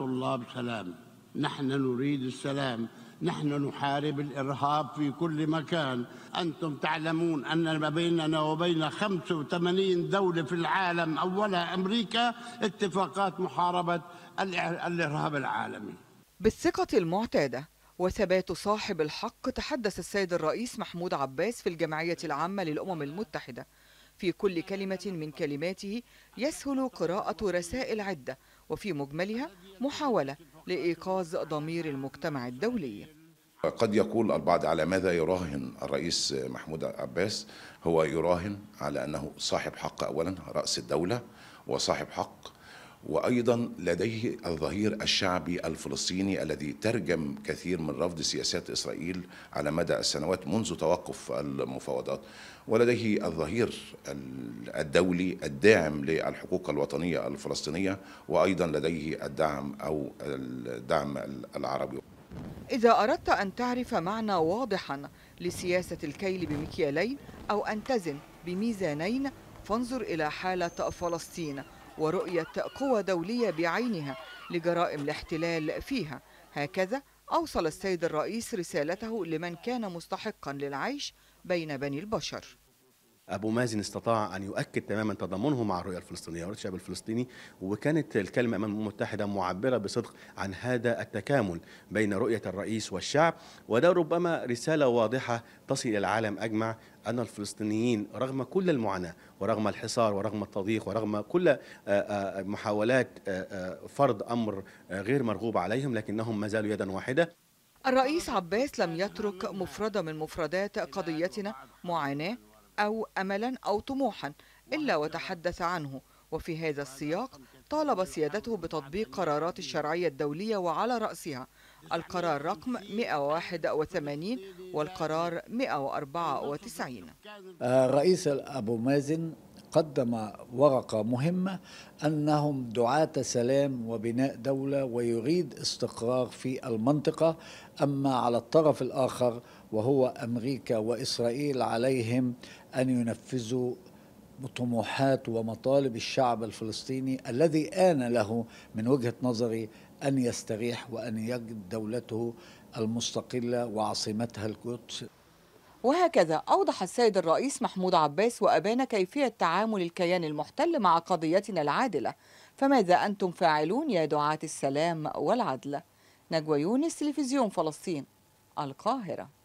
طلاب سلام نحن نريد السلام نحن نحارب الإرهاب في كل مكان أنتم تعلمون أن ما بيننا وبين 85 دولة في العالم أولها أمريكا اتفاقات محاربة الإرهاب العالمي بالثقة المعتادة وثبات صاحب الحق تحدث السيد الرئيس محمود عباس في الجمعية العامة للأمم المتحدة في كل كلمة من كلماته يسهل قراءة رسائل عدة وفي مجملها محاولة لإيقاظ ضمير المجتمع الدولي قد يقول البعض على ماذا يراهن الرئيس محمود عباس هو يراهن على أنه صاحب حق أولا رأس الدولة وصاحب حق وايضا لديه الظهير الشعبي الفلسطيني الذي ترجم كثير من رفض سياسات اسرائيل على مدى السنوات منذ توقف المفاوضات ولديه الظهير الدولي الداعم للحقوق الوطنيه الفلسطينيه وايضا لديه الدعم او الدعم العربي اذا اردت ان تعرف معنى واضحا لسياسه الكيل بمكيالين او ان تزن بميزانين فانظر الى حاله فلسطين ورؤية قوى دولية بعينها لجرائم الاحتلال فيها هكذا أوصل السيد الرئيس رسالته لمن كان مستحقا للعيش بين بني البشر ابو مازن استطاع ان يؤكد تماما تضامنه مع الرؤيه الفلسطينيه ورؤيه الشعب الفلسطيني وكانت الكلمه امام الامم المتحده معبره بصدق عن هذا التكامل بين رؤيه الرئيس والشعب وده ربما رساله واضحه تصل الى العالم اجمع أن الفلسطينيين رغم كل المعاناة ورغم الحصار ورغم التضييق ورغم كل آه، آه، محاولات آه، فرض أمر غير مرغوب عليهم لكنهم ما زالوا يدا واحدة الرئيس عباس لم يترك مفردة من مفردات قضيتنا معاناة أو أملا أو طموحا إلا وتحدث عنه وفي هذا السياق طالب سيادته بتطبيق قرارات الشرعية الدولية وعلى رأسها القرار رقم 181 والقرار 194 الرئيس أبو مازن قدم ورقة مهمة أنهم دعاة سلام وبناء دولة ويريد استقرار في المنطقة أما على الطرف الآخر وهو أمريكا وإسرائيل عليهم أن ينفذوا طموحات ومطالب الشعب الفلسطيني الذي آن له من وجهة نظري أن يستريح وأن يجد دولته المستقلة وعاصمتها القدس وهكذا أوضح السيد الرئيس محمود عباس وأبان كيفية تعامل الكيان المحتل مع قضيتنا العادلة فماذا أنتم فاعلون يا دعاة السلام والعدل؟ نجوى يونس تلفزيون فلسطين القاهرة